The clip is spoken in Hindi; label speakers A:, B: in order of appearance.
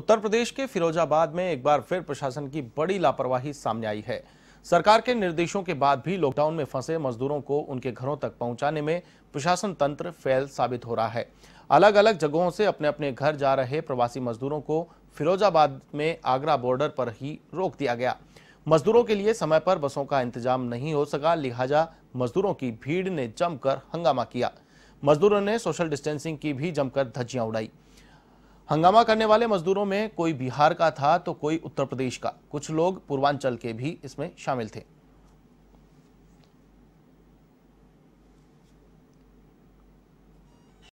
A: उत्तर प्रदेश के फिरोजाबाद में एक बार फिर प्रशासन की बड़ी लापरवाही सामने आई है सरकार के निर्देशों के बाद भी लॉकडाउन में फंसे मजदूरों को उनके घरों तक पहुंचाने में प्रशासन तंत्र फैल साबित हो रहा है अलग अलग जगहों से अपने अपने घर जा रहे प्रवासी मजदूरों को फिरोजाबाद में आगरा बॉर्डर पर ही रोक दिया गया मजदूरों के लिए समय पर बसों का इंतजाम नहीं हो सका लिहाजा मजदूरों की भीड़ ने जमकर हंगामा किया मजदूरों ने सोशल डिस्टेंसिंग की भी जमकर धज्जियां उड़ाई हंगामा करने वाले मजदूरों में कोई बिहार का था तो कोई उत्तर प्रदेश का कुछ लोग पूर्वांचल के भी इसमें शामिल थे